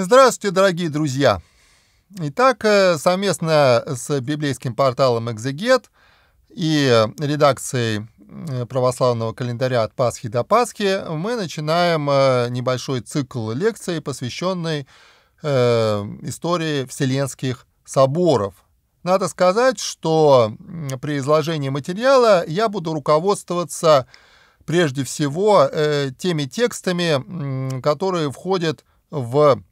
Здравствуйте, дорогие друзья! Итак, э, совместно с библейским порталом «Экзегет» и редакцией э, православного календаря «От Пасхи до Пасхи» мы начинаем э, небольшой цикл лекций, посвященный истории Вселенских соборов. Надо сказать, что при изложении материала я буду руководствоваться прежде всего теми текстами, которые входят в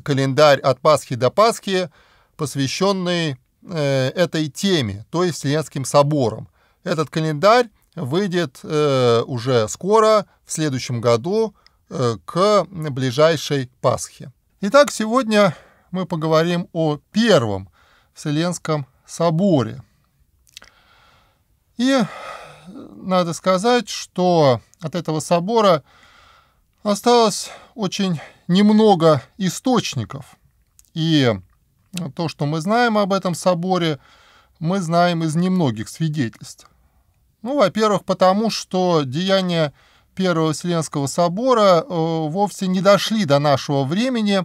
календарь от Пасхи до Пасхи, посвященный э, этой теме, то есть Вселенским Соборам. Этот календарь выйдет э, уже скоро, в следующем году, э, к ближайшей Пасхе. Итак, сегодня мы поговорим о первом Вселенском соборе. И надо сказать, что от этого собора осталось очень немного источников. И то, что мы знаем об этом соборе, мы знаем из немногих свидетельств. Ну, во-первых, потому что деяния Первого Вселенского собора э, вовсе не дошли до нашего времени.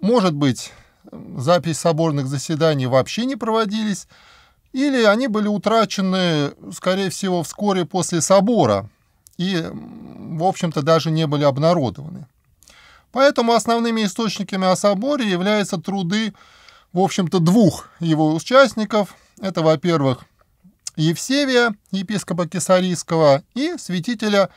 Может быть, запись соборных заседаний вообще не проводились, или они были утрачены, скорее всего, вскоре после собора и, в общем-то, даже не были обнародованы. Поэтому основными источниками о соборе являются труды, в общем-то, двух его участников. Это, во-первых, Евсевия, епископа Кесарийского, и святителя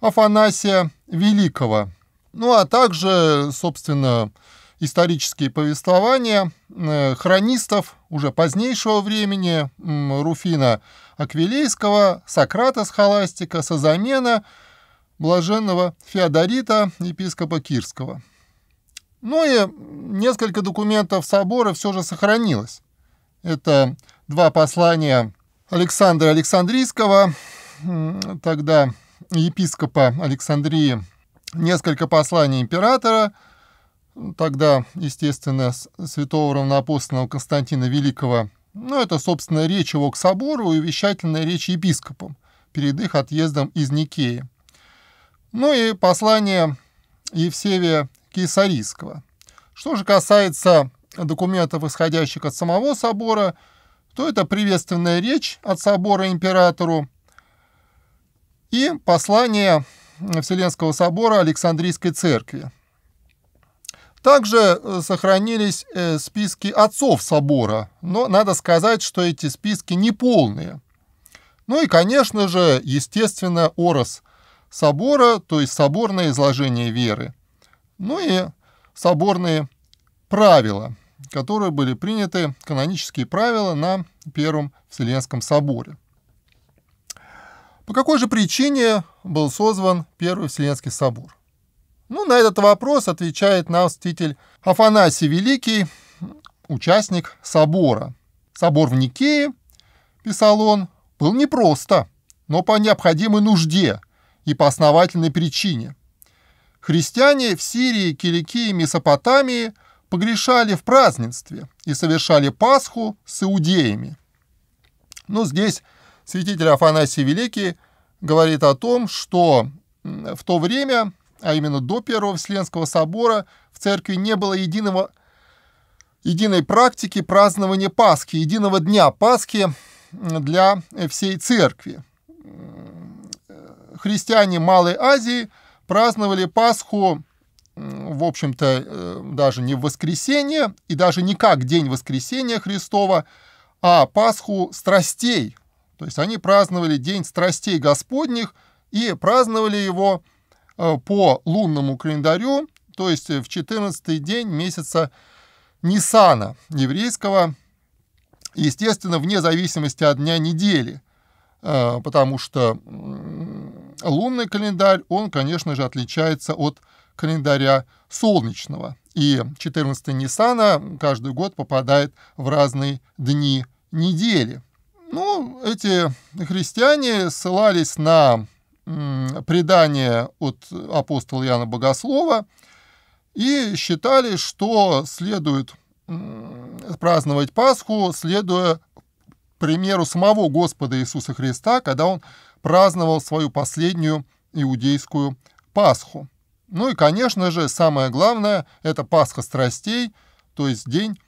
Афанасия Великого. Ну, а также, собственно, исторические повествования э, хронистов уже позднейшего времени Руфина Аквилейского, Сократа Схоластика, Созамена блаженного Феодорита, епископа Кирского. Ну и несколько документов собора все же сохранилось. Это два послания Александра Александрийского, тогда епископа Александрии, несколько посланий императора, тогда, естественно, святого равноапостольного Константина Великого. Ну, это, собственно, речь его к собору и вещательная речь епископам перед их отъездом из Никеи – ну и послание Евсевия Кесарийского. Что же касается документов, исходящих от самого собора, то это приветственная речь от собора императору и послание Вселенского собора Александрийской церкви. Также э, сохранились э, списки отцов собора, но надо сказать, что эти списки неполные. Ну и, конечно же, естественно, Орос собора, то есть соборное изложение веры, ну и соборные правила, которые были приняты, канонические правила на Первом Вселенском соборе. По какой же причине был созван Первый Вселенский собор? Ну, на этот вопрос отвечает нам святитель Афанасий Великий, участник собора. Собор в Никее, писал он, был непросто, но по необходимой нужде – и по основательной причине. Христиане в Сирии, Киликии и Месопотамии погрешали в празднестве и совершали Пасху с иудеями. Но здесь святитель Афанасий Великий говорит о том, что в то время, а именно до Первого Вселенского собора, в церкви не было единого, единой практики празднования Пасхи, единого дня Пасхи для всей церкви христиане Малой Азии праздновали Пасху, в общем-то, э, даже не в воскресенье, и даже не как день воскресения Христова, а Пасху страстей. То есть они праздновали день страстей Господних и праздновали его э, по лунному календарю, то есть э, в 14 день месяца Нисана еврейского, естественно, вне зависимости от дня недели, потому что Лунный календарь, он, конечно же, отличается от календаря солнечного. И 14 Ниссана каждый год попадает в разные дни недели. Ну, эти христиане ссылались на предание от апостола Иоанна Богослова и считали, что следует праздновать Пасху, следуя примеру самого Господа Иисуса Христа, когда он праздновал свою последнюю иудейскую Пасху. Ну и, конечно же, самое главное – это Пасха страстей, то есть день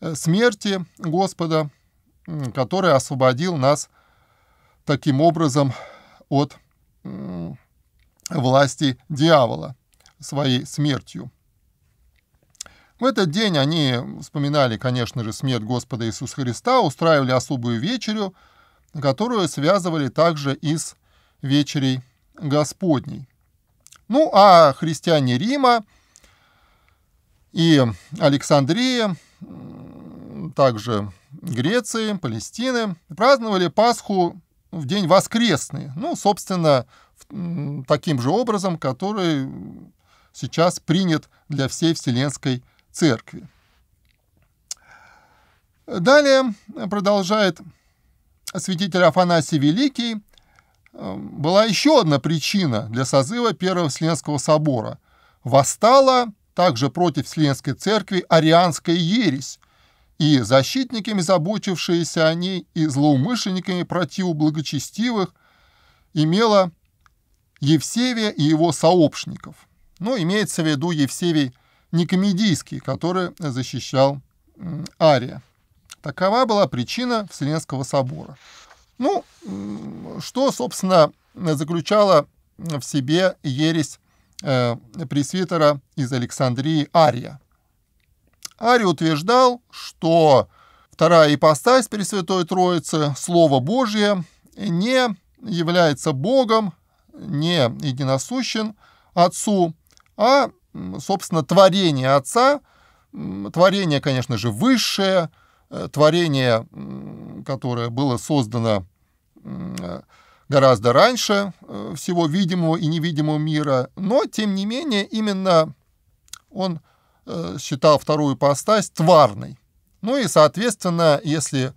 э, смерти Господа, который освободил нас таким образом от власти дьявола своей смертью. В этот день они вспоминали, конечно же, смерть Господа Иисуса Христа, устраивали особую вечерю – которую связывали также и с вечерей Господней. Ну а христиане Рима и Александрии, также Греции, Палестины праздновали Пасху в день воскресный. Ну, собственно, таким же образом, который сейчас принят для всей Вселенской Церкви. Далее продолжает святитель Афанасий Великий э, была еще одна причина для созыва Первого Вселенского собора. Восстала также против Вселенской церкви арианская ересь, и защитниками, заботившиеся о ней, и злоумышленниками противу благочестивых, имела Евсевия и его сообщников. Но ну, имеется в виду Евсевий некомедийский, который защищал Ария. Такова была причина Вселенского собора. Ну, что, собственно, заключала в себе ересь э, пресвитера из Александрии Ария. Арий утверждал, что вторая ипостась Пресвятой Троицы, Слово Божье, не является Богом, не единосущен Отцу, а, собственно, творение Отца, творение, конечно же, высшее – Э, творение, которое было создано э, гораздо раньше э, всего видимого и невидимого мира, но, тем не менее, именно он считал вторую постась тварной. Ну и, соответственно, если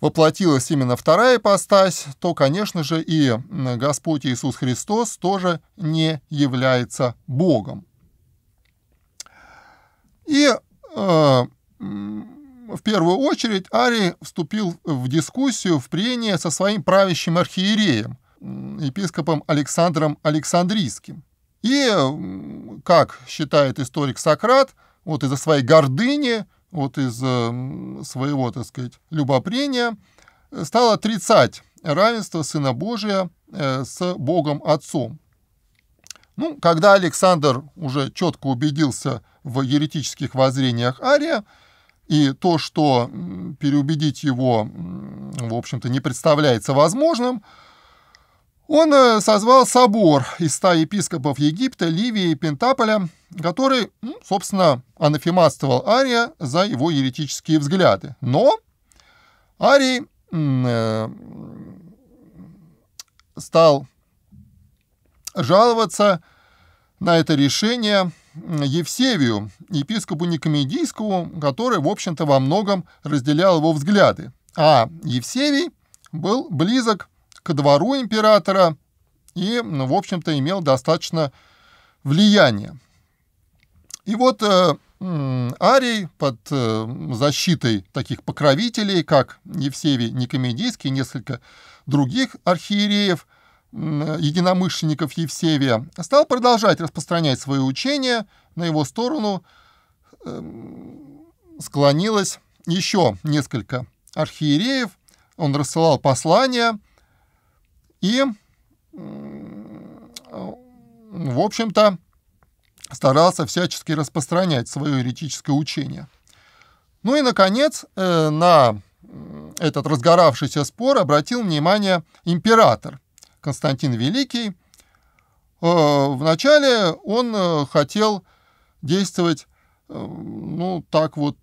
воплотилась именно вторая постась, то, конечно же, и Господь Иисус Христос тоже не является Богом. И э, в первую очередь Арий вступил в дискуссию, в прение со своим правящим архиереем, епископом Александром Александрийским. И, как считает историк Сократ, вот из-за своей гордыни, вот из своего, так сказать, любопрения, стало отрицать равенство Сына Божия э, с Богом Отцом. Ну, когда Александр уже четко убедился в еретических воззрениях Ария, и то, что переубедить его, в общем-то, не представляется возможным, он э, созвал собор из ста епископов Египта, Ливии и Пентаполя, который, ну, собственно, анафематствовал Ария за его еретические взгляды. Но Арий э, стал жаловаться на это решение – Евсевию, епископу Никомедийскому, который, в общем-то, во многом разделял его взгляды. А Евсевий был близок к двору императора и, ну, в общем-то, имел достаточно влияния. И вот э, Арий под э, защитой таких покровителей, как Евсевий Никомедийский и несколько других архиереев, единомышленников Евсевия, стал продолжать распространять свое учение, на его сторону эм, склонилось еще несколько архиереев, он рассылал послания, и, э, в общем-то, старался всячески распространять свое еретическое учение. Ну и, наконец, э, на этот разгоравшийся спор обратил внимание император – Константин Великий, э, вначале он э, хотел действовать, э, ну, так вот,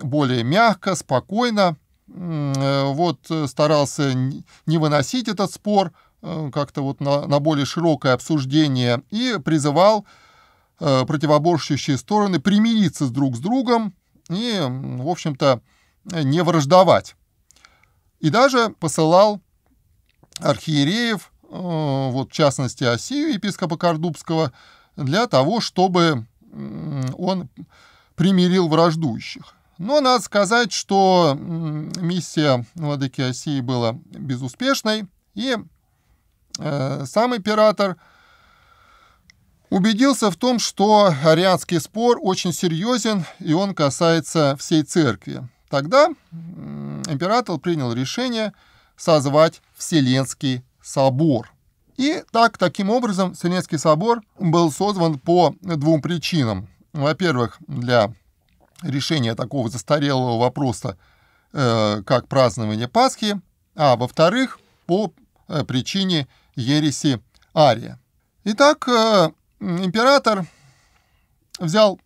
более мягко, спокойно, вот старался не выносить этот спор как-то вот на, на более широкое обсуждение и призывал противоборствующие стороны примириться друг с другом и, в общем-то, не враждовать. И даже посылал архиереев, э, вот в частности Осию, епископа Кардубского, для того, чтобы он примирил враждующих. Но надо сказать, что миссия владыки Осии была безуспешной, и э, сам император убедился в том, что арианский спор очень серьезен, и он касается всей церкви. Тогда император принял решение – созвать Вселенский собор. И так, таким образом, Вселенский собор был созван по двум причинам. Во-первых, для решения такого застарелого вопроса, э, как празднование Пасхи, а во-вторых, по э, причине ереси Ария. Итак, э, император взял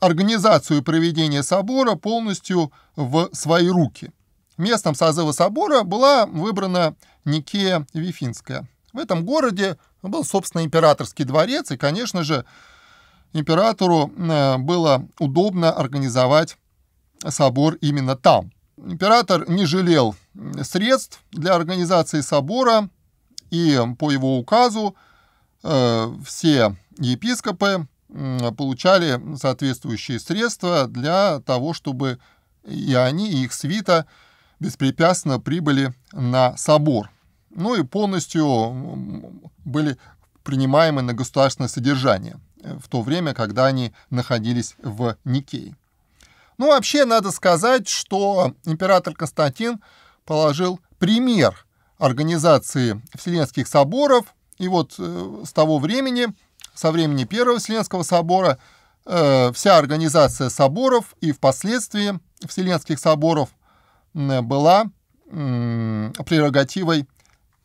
организацию проведения собора полностью в свои руки – местом созыва собора была выбрана Никея Вифинская. В этом городе был, собственно, императорский дворец, и, конечно же, императору э, было удобно организовать собор именно там. Император не жалел средств для организации собора, и по его указу э, все епископы получали соответствующие средства для того, чтобы и они, и их свита – беспрепятственно прибыли на собор, ну и полностью были принимаемы на государственное содержание э, в то время, когда они находились в Никее. Ну, вообще, надо сказать, что император Константин положил пример организации Вселенских соборов, и вот э, с того времени, со времени Первого Вселенского собора, э, вся организация соборов и впоследствии Вселенских соборов была прерогативой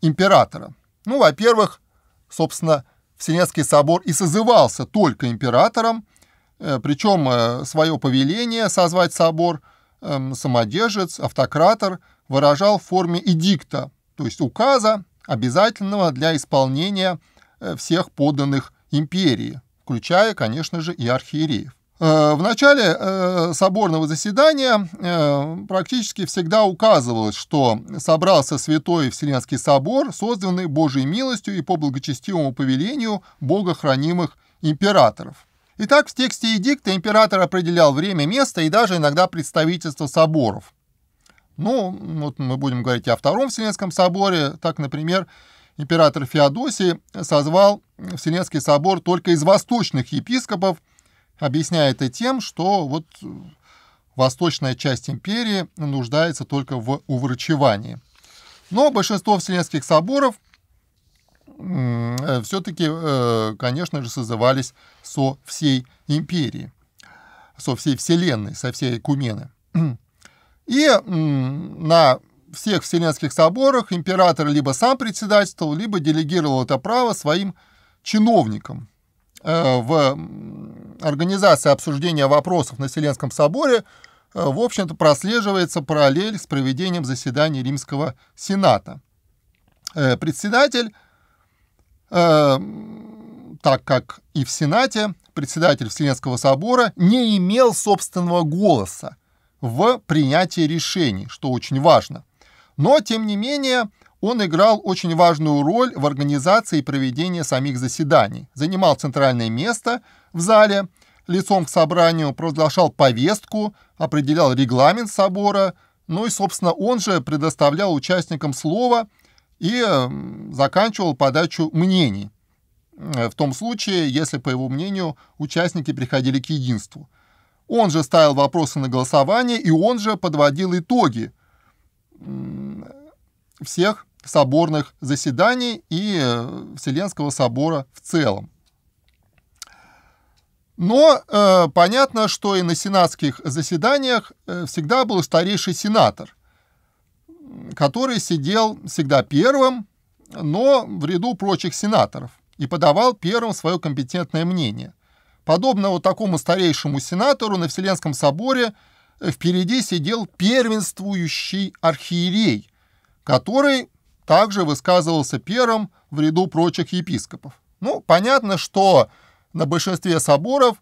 императора. Ну, во-первых, собственно, Вселенский собор и созывался только императором, э, причем э, свое повеление созвать собор эм, самодержец, автократор выражал в форме эдикта, то есть указа, обязательного для исполнения э, всех подданных империи, включая, конечно же, и архиереев. Э, в начале э, соборного заседания э, практически всегда указывалось, что собрался Святой Вселенский собор, созданный Божьей милостью и по благочестивому повелению богохранимых императоров. Итак, в тексте эдикта император определял время, место и даже иногда представительство соборов. Ну, вот мы будем говорить о Втором Вселенском соборе. Так, например, император Феодосий созвал Вселенский собор только из восточных епископов – объясняя это тем, что вот э, восточная часть империи нуждается только в уврачевании. Но большинство вселенских соборов э, все-таки, э, конечно же, созывались со всей империи, со всей вселенной, со всей Кумены. И на всех вселенских соборах император либо сам председательствовал, либо делегировал это право своим чиновникам, Э, в организации обсуждения вопросов на Вселенском соборе, э, в общем-то, прослеживается параллель с проведением заседаний Римского Сената. Э, председатель, так как и в Сенате, председатель Вселенского собора не имел собственного голоса в принятии решений, что очень важно. Но, тем не менее, он играл очень важную роль в организации и проведении самих заседаний, занимал центральное место в зале, лицом к собранию провозглашал повестку, определял регламент собора, ну и, собственно, он же предоставлял участникам слово и заканчивал подачу мнений. Э, в том случае, если, по его мнению, участники приходили к единству. Он же ставил вопросы на голосование, и он же подводил итоги всех соборных заседаний и э, Вселенского собора в целом. Но э, понятно, что и на сенатских заседаниях э, всегда был старейший сенатор, который сидел всегда первым, но в ряду прочих сенаторов, и подавал первым свое компетентное мнение. Подобно вот такому старейшему сенатору на Вселенском соборе э, впереди сидел первенствующий архиерей, который также высказывался первым в ряду прочих епископов. Ну, понятно, что на большинстве соборов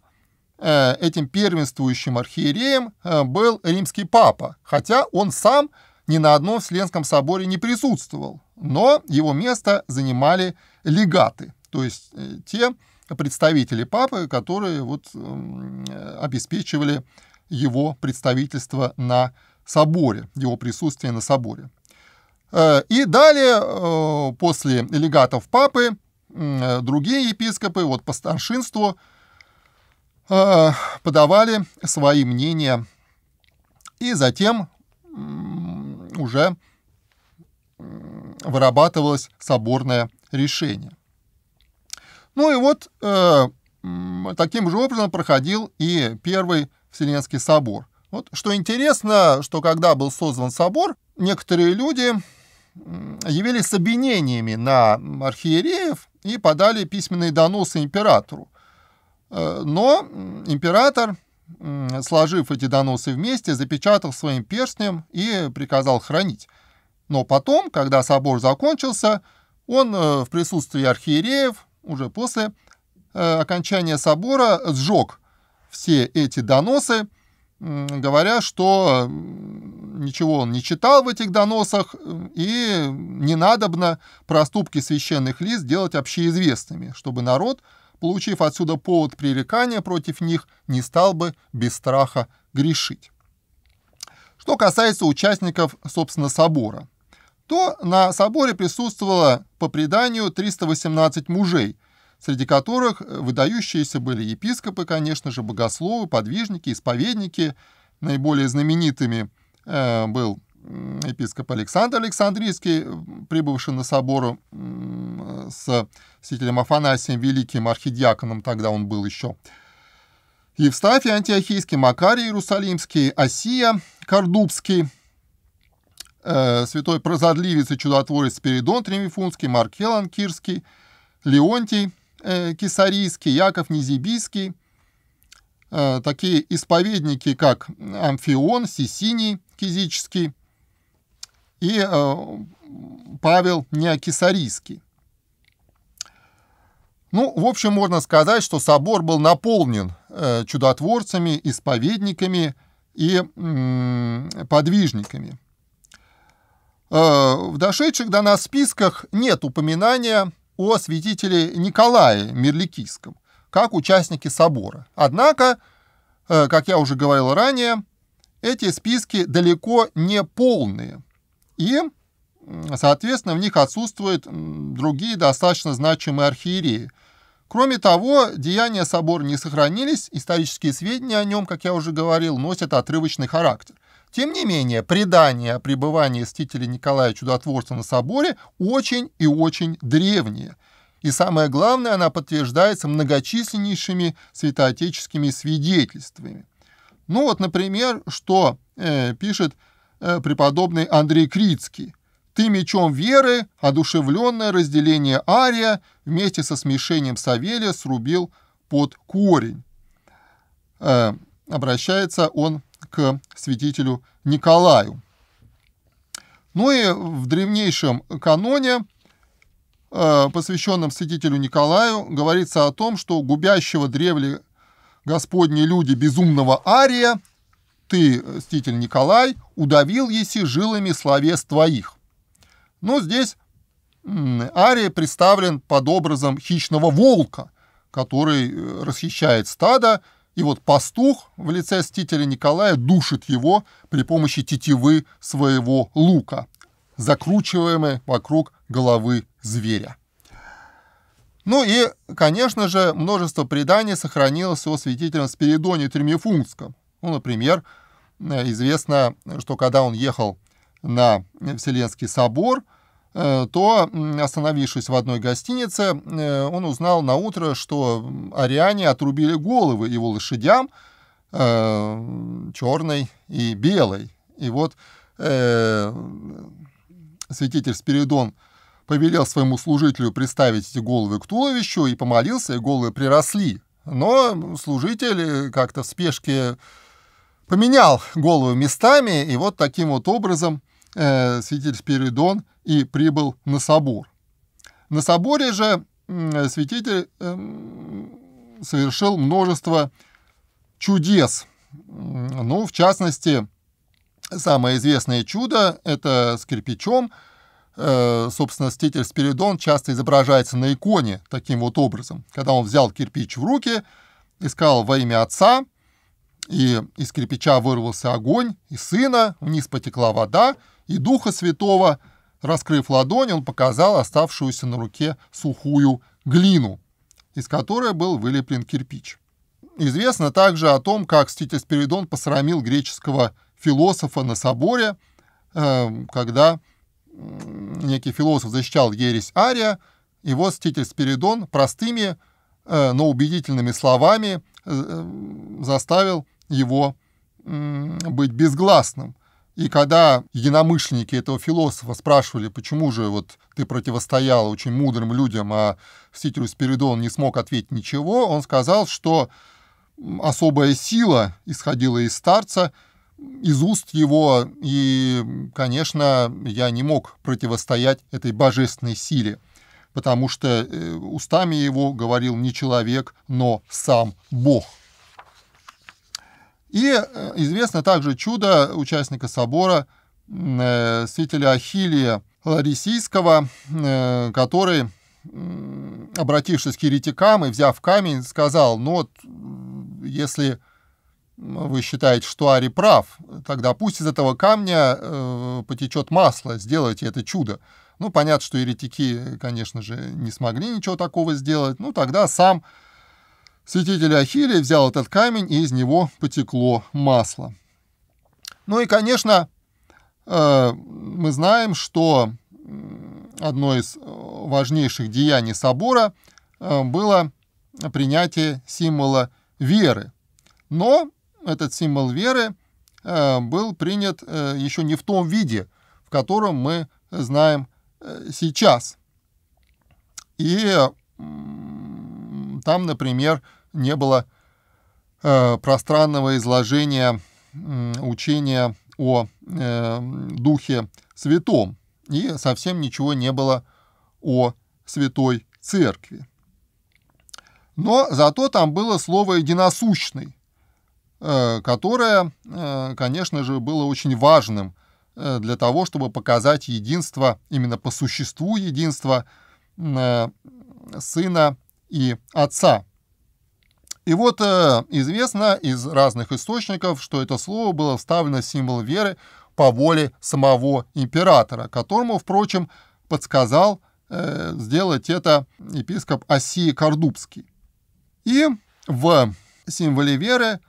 э, этим первенствующим архиереем э, был римский папа, хотя он сам ни на одном Вселенском соборе не присутствовал, но его место занимали легаты, то есть э, те представители папы, которые вот, эм, обеспечивали его представительство на соборе, его присутствие на соборе. Э, и далее, э, после легатов папы, э, другие епископы, вот по старшинству, подавали свои мнения. И затем уже вырабатывалось соборное решение. Ну и вот таким же образом проходил и Первый Вселенский собор. Вот что интересно, что когда был создан собор, некоторые люди явились с обвинениями на архиереев и подали письменные доносы императору. Э, но император, сложив эти доносы вместе, запечатал своим перстнем и приказал хранить. Но потом, когда собор закончился, он э, в присутствии архиереев, уже после э, окончания собора, сжег все эти доносы, говоря, что ничего он не читал в этих доносах, и не надобно проступки священных лиц делать общеизвестными, чтобы народ, получив отсюда повод пререкания против них, не стал бы без страха грешить. Что касается участников, собственно, собора, то на соборе присутствовало, по преданию, 318 мужей, среди которых э, выдающиеся были епископы, конечно же, богословы, подвижники, исповедники. Наиболее знаменитыми э, был епископ Александр Александрийский, э, прибывший на собор с святителем Афанасием Великим, архидиаконом, тогда он был еще, Евстафий Антиохийский, Макарий Иерусалимский, Осия Кардубский, святой прозадливец и чудотворец Спиридон Тремифунский, Маркелан Кирский, Леонтий э, Кисарийский, Яков Незибийский, э, такие исповедники, как Амфион, Сисиний Кизический и э, Павел Неокисарийский. Ну, в общем, можно сказать, что собор был наполнен э, чудотворцами, исповедниками и подвижниками. Э, в дошедших до нас списках нет упоминания о святителе Николае Мирликийском, как участники собора. Однако, э, как я уже говорил ранее, эти списки далеко не полные, и, соответственно, в них отсутствуют другие достаточно значимые архиереи. Кроме того, деяния собора не сохранились, исторические сведения о нем, как я уже говорил, носят отрывочный характер. Тем не менее, предание о пребывании стителя Николая Чудотворца на соборе очень и очень древнее. И самое главное, она подтверждается многочисленнейшими святоотеческими свидетельствами. Ну вот, например, что э, пишет э, преподобный Андрей Крицкий. «Ты мечом веры, одушевленное разделение Ария вместе со смешением Савелия срубил под корень». Э, обращается он к святителю Николаю. Ну и в древнейшем каноне, э, посвященном святителю Николаю, говорится о том, что губящего древли Господни люди безумного Ария, ты, святитель Николай, удавил еси жилами словес твоих. Но ну, здесь Ария представлен под образом хищного волка, который э, расхищает стадо и вот пастух в лице стителя Николая душит его при помощи тетивы своего лука, закручиваемой вокруг головы зверя. Ну и, конечно же, множество преданий сохранилось о святителе Спиридоне Тремифунском. Ну, например, э, известно, что когда он ехал на Вселенский собор – Э, то, остановившись в одной гостинице, э, он узнал на утро, что ариане отрубили головы его лошадям, э, черной и белой. И вот святитель Спиридон повелел своему служителю приставить эти головы к туловищу и помолился, и головы приросли. Но служитель как-то в спешке поменял головы местами, и вот таким вот образом – Э, святитель Спиридон и прибыл на собор. На соборе же святитель эм, совершил множество чудес. Ну, в частности, самое известное чудо – это с кирпичом. Э, собственно, святитель Спиридон часто изображается на иконе таким вот образом. Когда он взял кирпич в руки, искал во имя Отца, и из кирпича вырвался огонь, и сына, вниз потекла вода, и Духа Святого. Раскрыв ладонь, он показал оставшуюся на руке сухую глину, из которой был вылеплен кирпич. Известно также о том, как Ститель Спиридон посрамил греческого философа на соборе, э, когда некий философ защищал ересь Ария, и вот Ститель Спиридон простыми, э, но убедительными словами э, заставил его быть безгласным. И когда единомышленники этого философа спрашивали, почему же вот ты противостоял очень мудрым людям, а Ститеру Спиридон не смог ответить ничего, он сказал, что особая сила исходила из старца, из уст его, и, конечно, я не мог противостоять этой божественной силе, потому что э, устами его говорил не человек, но сам Бог. И э, известно также чудо участника собора, э, святителя Ахилия Ларисийского, э, который, обратившись к еретикам и взяв камень, сказал, ну вот, если вы считаете, что Ари прав, тогда пусть из этого камня потечет масло, сделайте это чудо. Ну, понятно, что еретики, конечно же, не смогли ничего такого сделать, ну, тогда сам Святитель Ахилий взял этот камень, и из него потекло масло. Ну и, конечно, э, мы знаем, что одно из э, важнейших деяний собора э, было принятие символа веры. Но этот символ веры был принят еще не в том виде, в котором мы знаем сейчас. И там, например, не было э, пространного изложения э, учения о э, Духе Святом, и совсем ничего не было о Святой Церкви. Но зато там было слово «единосущный», э, которое, э, конечно же, было очень важным э, для того, чтобы показать единство, именно по существу единства Сына и Отца – и вот э, известно из разных источников, что это слово было вставлено в символ веры по воле самого императора, которому, впрочем, подсказал э, сделать это епископ Осии Кардубский. И в символе веры,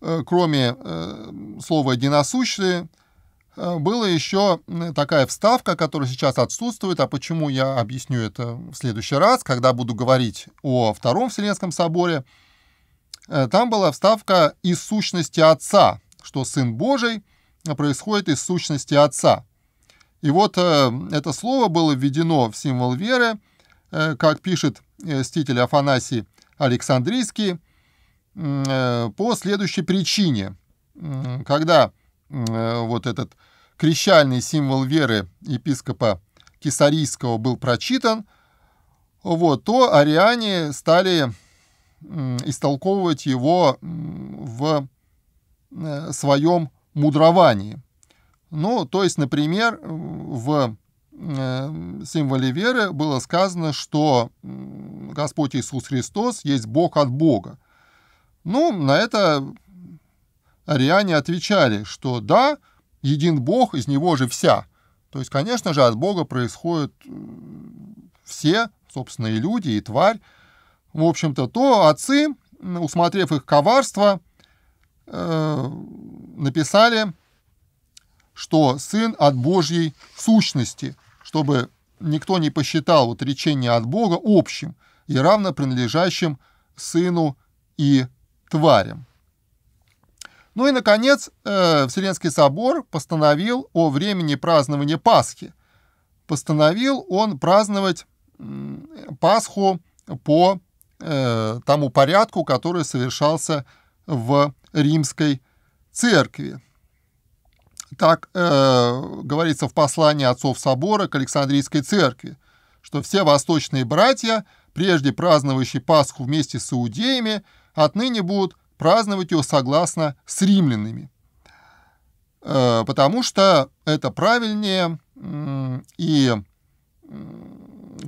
э, кроме э, слова «единосущие», э, было еще такая вставка, которая сейчас отсутствует, а почему я объясню это в следующий раз, когда буду говорить о Втором Вселенском соборе – Э, там была вставка «из сущности Отца», что Сын Божий а, происходит из сущности Отца. И вот э, это слово было введено в символ веры, э, как пишет ститель Афанасий Александрийский, по следующей причине. Когда вот этот крещальный символ веры епископа Кесарийского был прочитан, вот, то ариане стали истолковывать его в э, своем мудровании. Ну, то есть, например, в э, символе веры было сказано, что Господь Иисус Христос есть Бог от Бога. Ну, на это ариане отвечали, что да, един Бог, из него же вся. То есть, конечно же, от Бога происходят все, собственно, и люди, и тварь в общем-то, то отцы, усмотрев их коварство, э, написали, что сын от Божьей сущности, чтобы никто не посчитал вот речение от Бога общим и равно принадлежащим сыну и тварям. Ну и, наконец, э, Вселенский собор постановил о времени празднования Пасхи. Постановил он праздновать Пасху по Э, тому порядку, который совершался в римской церкви. Так э, говорится в послании отцов собора к Александрийской церкви, что все восточные братья, прежде праздновавшие Пасху вместе с иудеями, отныне будут праздновать ее согласно с римлянами, э, потому что это правильнее и,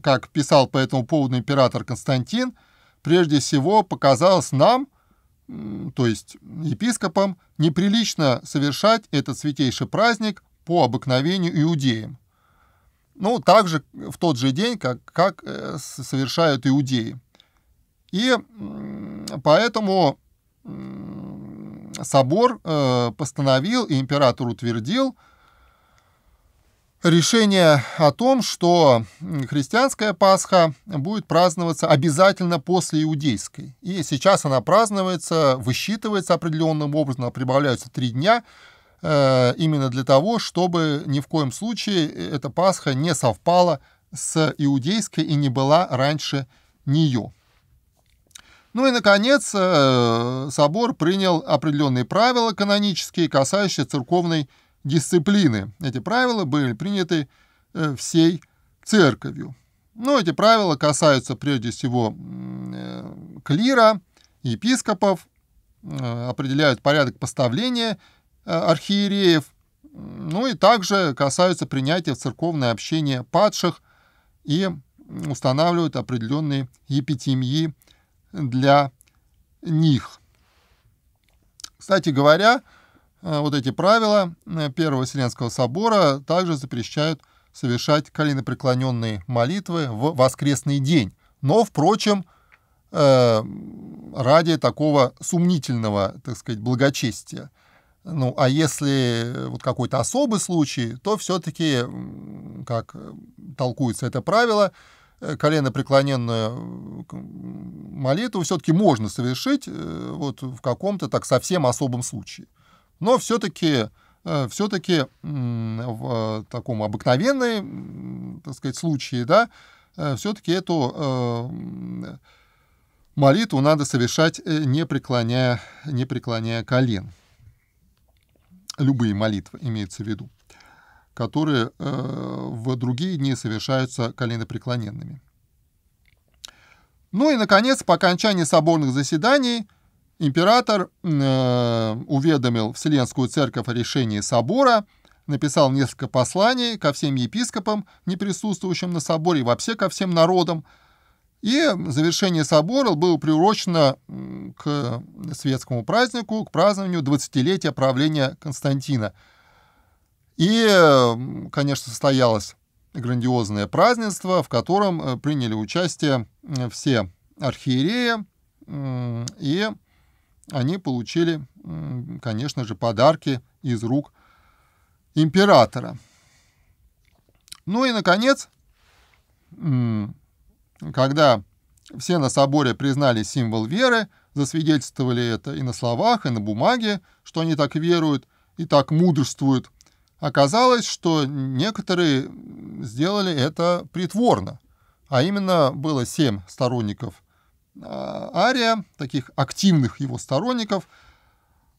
как писал по этому поводу император Константин, э, прежде всего показалось нам, то есть епископам, неприлично совершать этот святейший праздник по обыкновению иудеям. Ну, также в тот же день, как, как э, совершают иудеи. И поэтому собор э, постановил и император утвердил – решение о том, что христианская Пасха будет праздноваться обязательно после иудейской. И сейчас она празднуется, высчитывается определенным образом, прибавляются три дня, э, именно для того, чтобы ни в коем случае э, эта Пасха не совпала с иудейской и не была раньше нее. Ну и, наконец, э, собор принял определенные правила канонические, касающиеся церковной дисциплины. Эти правила были приняты э, всей церковью. Но эти правила касаются прежде всего э, клира, епископов, э, определяют порядок поставления архиереев, ну и также касаются принятия в церковное общение падших и устанавливают определенные епитемии для них. Кстати говоря, Э, вот эти правила э, Первого Вселенского собора также запрещают совершать коленопреклоненные молитвы в воскресный день. Но, впрочем, э, ради такого сумнительного, так сказать, благочестия. Ну, а если вот какой-то особый случай, то все-таки, как толкуется это правило, коленопреклоненную молитву все-таки можно совершить вот в каком-то так совсем особом случае. Но все-таки э, все-таки в э, таком обыкновенной, так сказать, случае, да, э, все-таки эту молитву надо совершать, не преклоняя, не преклоняя колен. Любые молитвы имеется в виду, которые в другие дни совершаются коленопреклоненными. Ну и, наконец, по окончании соборных заседаний – Император э, уведомил Вселенскую Церковь о решении собора, написал несколько посланий ко всем епископам, не присутствующим на соборе, и вообще ко всем народам. И завершение собора было приурочено к светскому празднику, к празднованию 20-летия правления Константина. И, конечно, состоялось грандиозное празднество, в котором э, приняли участие э, все архиереи и они получили, конечно же, подарки из рук императора. Ну и, наконец, когда все на соборе признали символ веры, засвидетельствовали это и на словах, и на бумаге, что они так веруют и так мудрствуют, оказалось, что некоторые сделали это притворно. А именно было семь сторонников Э, ария, таких активных его сторонников,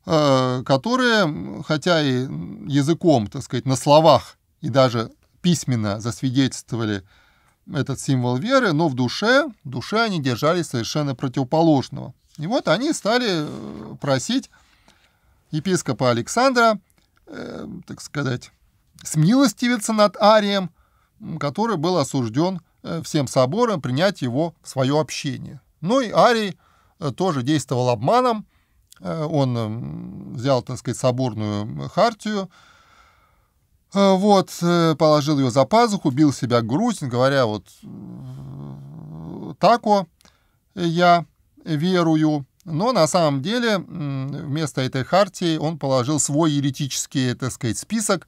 э, которые, хотя и языком, так сказать, на словах и даже письменно засвидетельствовали этот символ веры, но в душе, в душе они держались совершенно противоположного. И вот они стали э, просить епископа Александра, э, так сказать, смилостивиться над Арием, который был осужден всем собором принять его в свое общение. Ну и Арий э, тоже действовал обманом. Э, он э, взял, так сказать, соборную хартию, вот, положил ее за пазуху, бил себя грудь, говоря, вот, тако я верую. Но на самом деле вместо этой хартии он положил свой еретический, так сказать, список,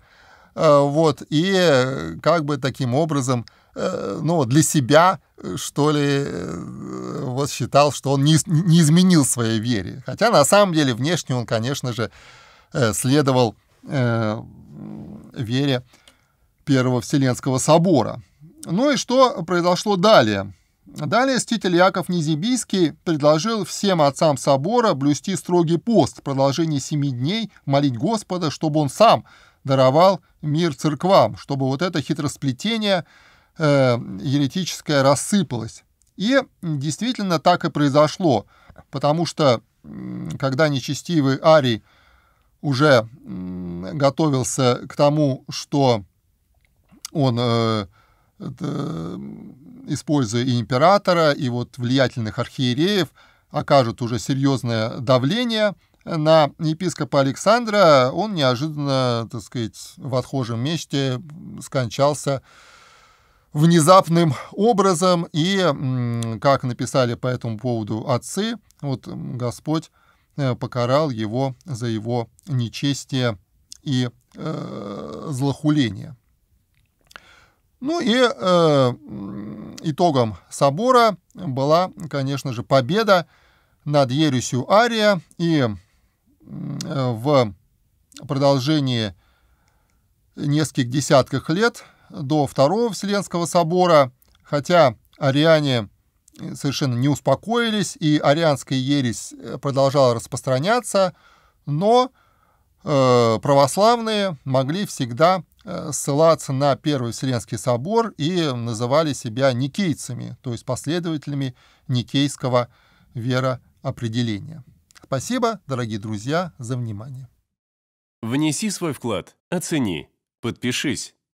вот, и как бы таким образом, ну, для себя что ли, э, вот считал, что он не, не изменил своей вере. Хотя на самом деле внешне он, конечно же, э, следовал э, вере Первого Вселенского собора. Ну и что произошло далее? Далее ститель Яков Низибийский предложил всем отцам собора блюсти строгий пост в продолжении семи дней, молить Господа, чтобы он сам даровал мир церквам, чтобы вот это хитросплетение – э, еретическая рассыпалась. И действительно так и произошло, потому что когда нечестивый Арий уже готовился к тому, что он, э, это, используя и императора, и вот влиятельных архиереев, окажет уже серьезное давление на епископа Александра, он неожиданно, так сказать, в отхожем месте скончался внезапным образом, и, как написали по этому поводу отцы, вот Господь э, покарал его за его нечестие и э, злохуление. Ну и э, итогом собора была, конечно же, победа над ересью Ария, и э, в продолжении нескольких десятков лет до Второго Вселенского собора, хотя ариане э, совершенно не успокоились, и арианская ересь э, продолжала распространяться, но э, православные могли всегда э, ссылаться на Первый Вселенский собор и называли себя никейцами, то есть последователями никейского вероопределения. Спасибо, дорогие друзья, за внимание. Внеси свой вклад, оцени, подпишись